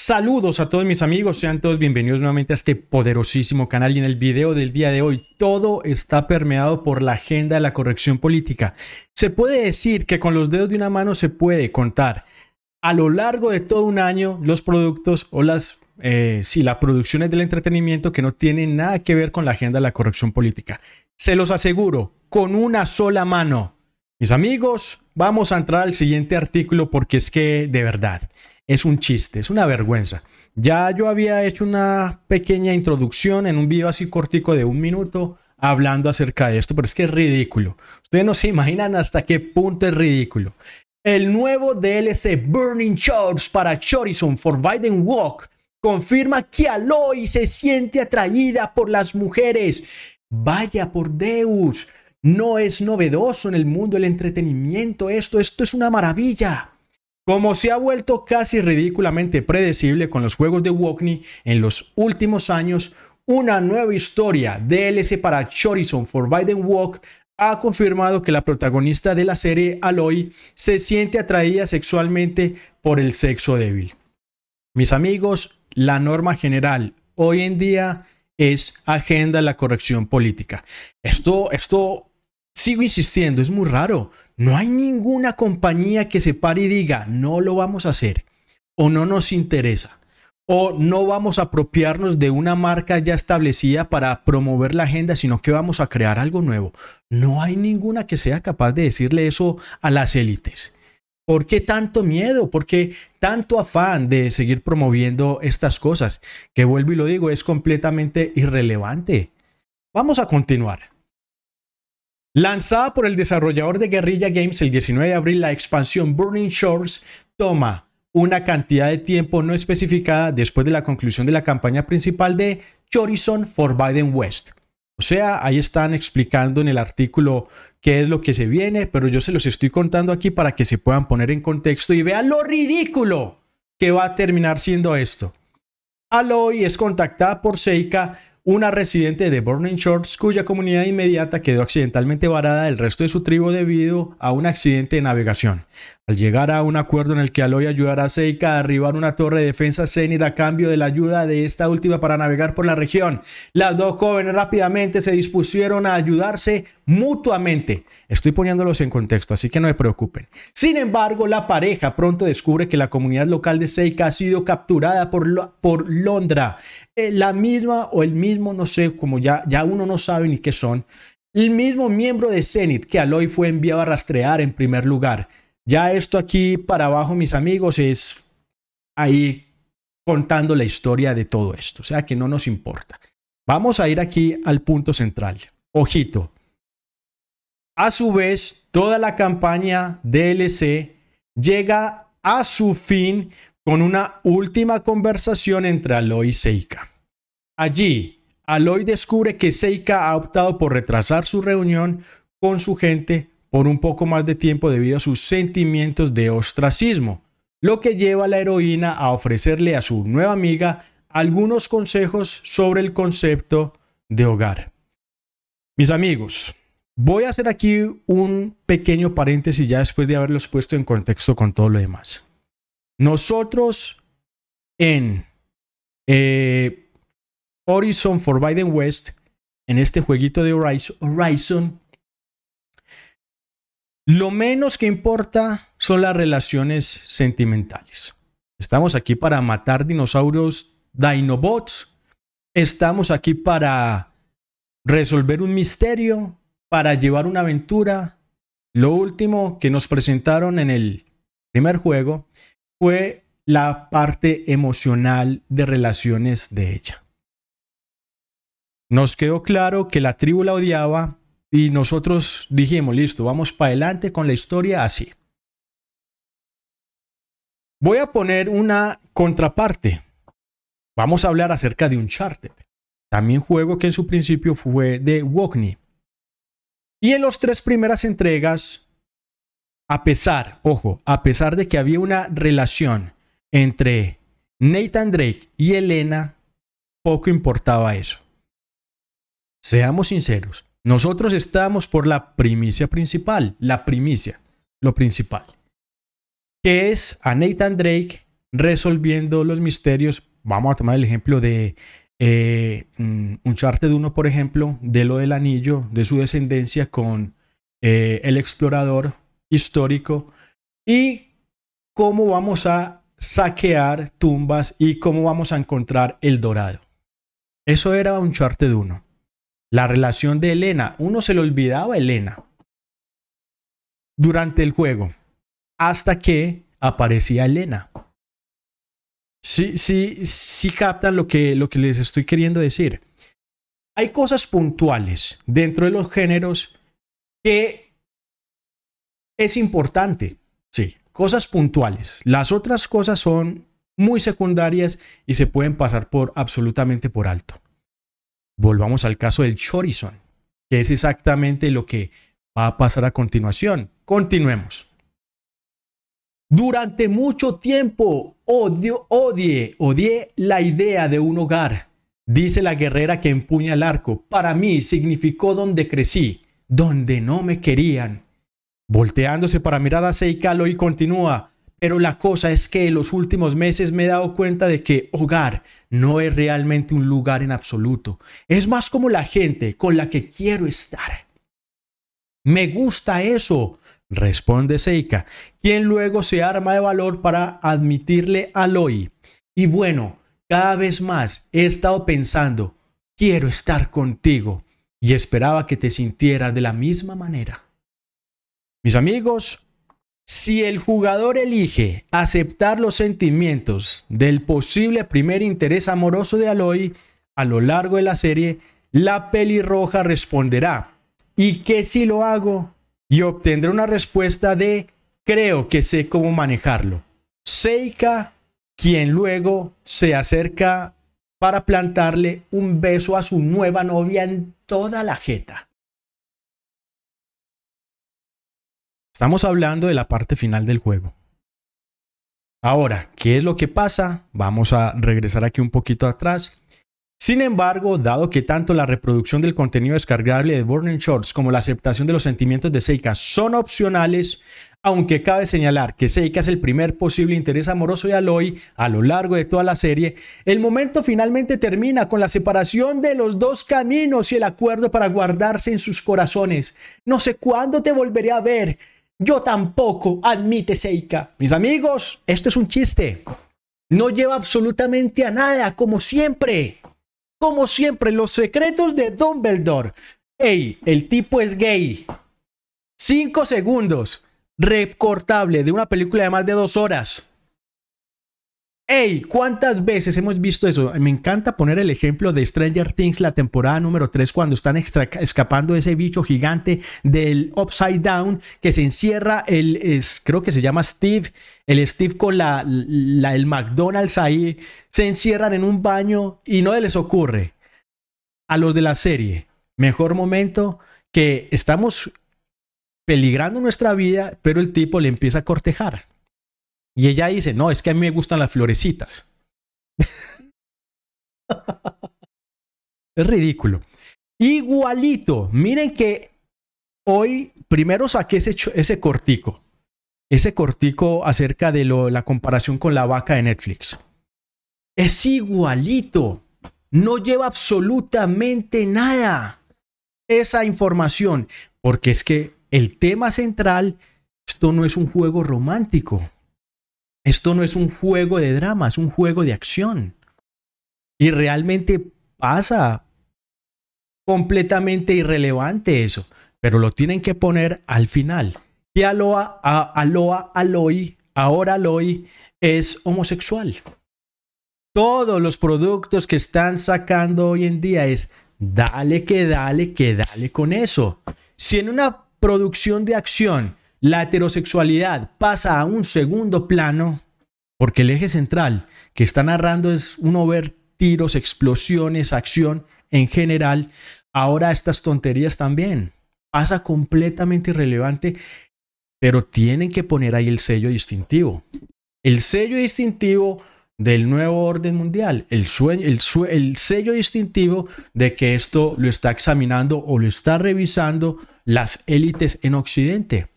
Saludos a todos mis amigos, sean todos bienvenidos nuevamente a este poderosísimo canal y en el video del día de hoy todo está permeado por la agenda de la corrección política. Se puede decir que con los dedos de una mano se puede contar a lo largo de todo un año los productos o las, eh, si las producciones del entretenimiento que no tienen nada que ver con la agenda de la corrección política. Se los aseguro, con una sola mano. Mis amigos, vamos a entrar al siguiente artículo porque es que de verdad es un chiste, es una vergüenza. Ya yo había hecho una pequeña introducción en un video así cortico de un minuto hablando acerca de esto, pero es que es ridículo. Ustedes no se imaginan hasta qué punto es ridículo. El nuevo DLC Burning Shores para Chorizon Biden Walk confirma que Aloy se siente atraída por las mujeres. Vaya por Deus, no es novedoso en el mundo del entretenimiento esto, esto es una maravilla. Como se ha vuelto casi ridículamente predecible con los juegos de Walkney en los últimos años, una nueva historia DLC para for Biden Walk ha confirmado que la protagonista de la serie Aloy se siente atraída sexualmente por el sexo débil. Mis amigos, la norma general hoy en día es agenda la corrección política. Esto, esto Sigo insistiendo, es muy raro. No hay ninguna compañía que se pare y diga, no lo vamos a hacer, o no nos interesa, o no vamos a apropiarnos de una marca ya establecida para promover la agenda, sino que vamos a crear algo nuevo. No hay ninguna que sea capaz de decirle eso a las élites. ¿Por qué tanto miedo? ¿Por qué tanto afán de seguir promoviendo estas cosas? Que vuelvo y lo digo, es completamente irrelevante. Vamos a continuar. Lanzada por el desarrollador de Guerrilla Games el 19 de abril, la expansión Burning Shores toma una cantidad de tiempo no especificada después de la conclusión de la campaña principal de for Biden West. O sea, ahí están explicando en el artículo qué es lo que se viene, pero yo se los estoy contando aquí para que se puedan poner en contexto y vean lo ridículo que va a terminar siendo esto. Aloy es contactada por Seika una residente de Burning Shores cuya comunidad inmediata quedó accidentalmente varada del resto de su tribu debido a un accidente de navegación. Al llegar a un acuerdo en el que Aloy ayudará a Seika a arribar una torre de defensa Zenith a cambio de la ayuda de esta última para navegar por la región, las dos jóvenes rápidamente se dispusieron a ayudarse mutuamente. Estoy poniéndolos en contexto, así que no me preocupen. Sin embargo, la pareja pronto descubre que la comunidad local de Seika ha sido capturada por, por Londra. Eh, la misma o el mismo, no sé, como ya, ya uno no sabe ni qué son. El mismo miembro de Zenith que Aloy fue enviado a rastrear en primer lugar. Ya esto aquí para abajo, mis amigos, es ahí contando la historia de todo esto. O sea que no nos importa. Vamos a ir aquí al punto central. Ojito, a su vez, toda la campaña DLC llega a su fin con una última conversación entre Aloy y Seika. Allí, Aloy descubre que Seika ha optado por retrasar su reunión con su gente por un poco más de tiempo debido a sus sentimientos de ostracismo, lo que lleva a la heroína a ofrecerle a su nueva amiga algunos consejos sobre el concepto de hogar. Mis amigos, Voy a hacer aquí un pequeño paréntesis ya después de haberlos puesto en contexto con todo lo demás. Nosotros en eh, Horizon for Biden West, en este jueguito de Horizon, lo menos que importa son las relaciones sentimentales. Estamos aquí para matar dinosaurios, dinobots. Estamos aquí para resolver un misterio, para llevar una aventura. Lo último que nos presentaron en el primer juego fue la parte emocional de relaciones de ella. Nos quedó claro que la tribu la odiaba y nosotros dijimos, listo, vamos para adelante con la historia así. Voy a poner una contraparte. Vamos a hablar acerca de un Uncharted. También juego que en su principio fue de Walkney. Y en las tres primeras entregas, a pesar, ojo, a pesar de que había una relación entre Nathan Drake y Elena, poco importaba eso. Seamos sinceros, nosotros estamos por la primicia principal, la primicia, lo principal, que es a Nathan Drake resolviendo los misterios. Vamos a tomar el ejemplo de eh, mm, un charte de uno por ejemplo, de lo del anillo, de su descendencia con eh, el explorador histórico y cómo vamos a saquear tumbas y cómo vamos a encontrar el dorado. Eso era un charte de uno La relación de Elena, uno se le olvidaba a Elena durante el juego hasta que aparecía Elena sí, sí, sí captan lo que, lo que les estoy queriendo decir. Hay cosas puntuales dentro de los géneros que es importante, sí, cosas puntuales. Las otras cosas son muy secundarias y se pueden pasar por absolutamente por alto. Volvamos al caso del chorizon, que es exactamente lo que va a pasar a continuación. Continuemos. Durante mucho tiempo odio, odie, odié la idea de un hogar, dice la guerrera que empuña el arco. Para mí significó donde crecí, donde no me querían. Volteándose para mirar a Seikalo y continúa, pero la cosa es que en los últimos meses me he dado cuenta de que hogar no es realmente un lugar en absoluto, es más como la gente con la que quiero estar. Me gusta eso, responde Seika, quien luego se arma de valor para admitirle a Aloy. Y bueno, cada vez más he estado pensando, quiero estar contigo y esperaba que te sintieras de la misma manera. Mis amigos, si el jugador elige aceptar los sentimientos del posible primer interés amoroso de Aloy a lo largo de la serie, la pelirroja responderá, ¿y qué si lo hago? y obtendré una respuesta de creo que sé cómo manejarlo. Seika, quien luego se acerca para plantarle un beso a su nueva novia en toda la jeta. Estamos hablando de la parte final del juego. Ahora, ¿qué es lo que pasa? Vamos a regresar aquí un poquito atrás sin embargo, dado que tanto la reproducción del contenido descargable de Burning Shorts como la aceptación de los sentimientos de Seika son opcionales, aunque cabe señalar que Seika es el primer posible interés amoroso de Aloy a lo largo de toda la serie, el momento finalmente termina con la separación de los dos caminos y el acuerdo para guardarse en sus corazones. No sé cuándo te volveré a ver. Yo tampoco, admite Seika. Mis amigos, esto es un chiste. No lleva absolutamente a nada, como siempre como siempre, los secretos de Dumbledore. Hey, el tipo es gay. Cinco segundos. Recortable de una película de más de dos horas. ¡Ey! ¿Cuántas veces hemos visto eso? Me encanta poner el ejemplo de Stranger Things, la temporada número 3, cuando están escapando ese bicho gigante del Upside Down que se encierra el, creo que se llama Steve, el Steve con la, la, el McDonald's ahí, se encierran en un baño y no les ocurre a los de la serie. Mejor momento que estamos peligrando nuestra vida, pero el tipo le empieza a cortejar. Y ella dice, no, es que a mí me gustan las florecitas. es ridículo. Igualito, miren que hoy primero saqué ese, ese cortico, ese cortico acerca de la comparación con la vaca de Netflix. Es igualito, no lleva absolutamente nada esa información, porque es que el tema central, esto no es un juego romántico. Esto no es un juego de drama, es un juego de acción. Y realmente pasa completamente irrelevante eso, pero lo tienen que poner al final. Y Aloa, a, Aloa, Aloy, ahora Aloy es homosexual. Todos los productos que están sacando hoy en día es dale que dale que dale con eso. Si en una producción de acción la heterosexualidad pasa a un segundo plano porque el eje central que está narrando es uno ver tiros, explosiones, acción en general. Ahora estas tonterías también. Pasa completamente irrelevante, pero tienen que poner ahí el sello distintivo. El sello distintivo del nuevo orden mundial, el, sello distintivo de que esto lo está examinando o lo está revisando las élites en Occidente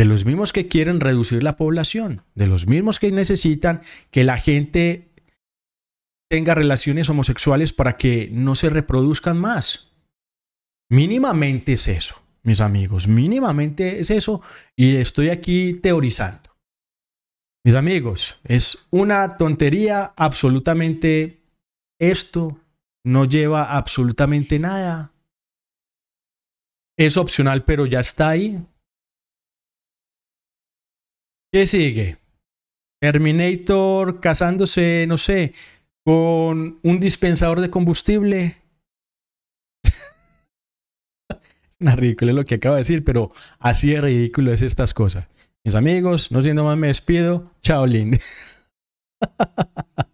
de los mismos que quieren reducir la población, de los mismos que necesitan que la gente tenga relaciones homosexuales para que no se reproduzcan más. Mínimamente es eso, mis amigos, mínimamente es eso y estoy aquí teorizando. Mis amigos, es una tontería absolutamente esto, no lleva absolutamente nada. Es opcional, pero ya está ahí. ¿Qué sigue? Terminator casándose, no sé, con un dispensador de combustible. es una ridícula lo que acabo de decir, pero así de ridículo es estas cosas. Mis amigos, no siendo más, me despido. Chao, Lin.